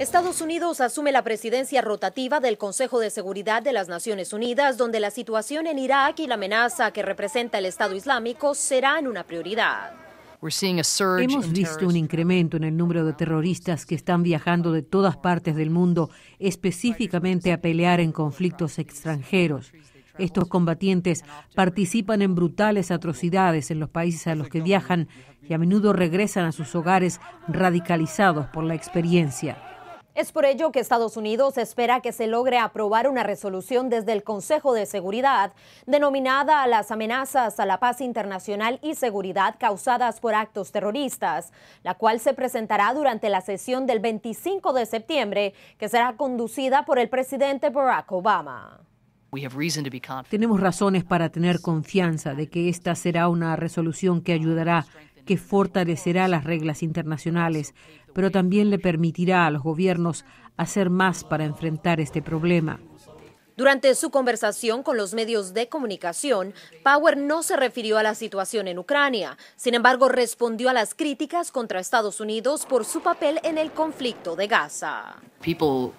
Estados Unidos asume la presidencia rotativa del Consejo de Seguridad de las Naciones Unidas, donde la situación en Irak y la amenaza que representa el Estado Islámico serán una prioridad. Hemos visto un incremento en el número de terroristas que están viajando de todas partes del mundo específicamente a pelear en conflictos extranjeros. Estos combatientes participan en brutales atrocidades en los países a los que viajan y a menudo regresan a sus hogares radicalizados por la experiencia. Es por ello que Estados Unidos espera que se logre aprobar una resolución desde el Consejo de Seguridad denominada a las amenazas a la paz internacional y seguridad causadas por actos terroristas, la cual se presentará durante la sesión del 25 de septiembre, que será conducida por el presidente Barack Obama. Tenemos razones para tener confianza de que esta será una resolución que ayudará que fortalecerá las reglas internacionales, pero también le permitirá a los gobiernos hacer más para enfrentar este problema. Durante su conversación con los medios de comunicación, Power no se refirió a la situación en Ucrania. Sin embargo, respondió a las críticas contra Estados Unidos por su papel en el conflicto de Gaza. Uh,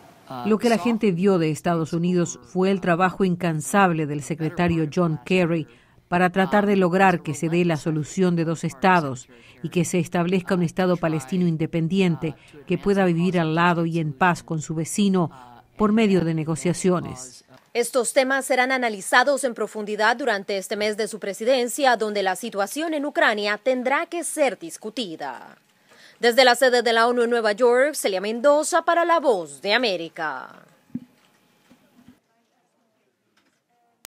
Lo que la gente vio de Estados Unidos fue el trabajo incansable del secretario John Kerry para tratar de lograr que se dé la solución de dos estados y que se establezca un Estado palestino independiente que pueda vivir al lado y en paz con su vecino por medio de negociaciones. Estos temas serán analizados en profundidad durante este mes de su presidencia, donde la situación en Ucrania tendrá que ser discutida. Desde la sede de la ONU en Nueva York, Celia Mendoza para La Voz de América.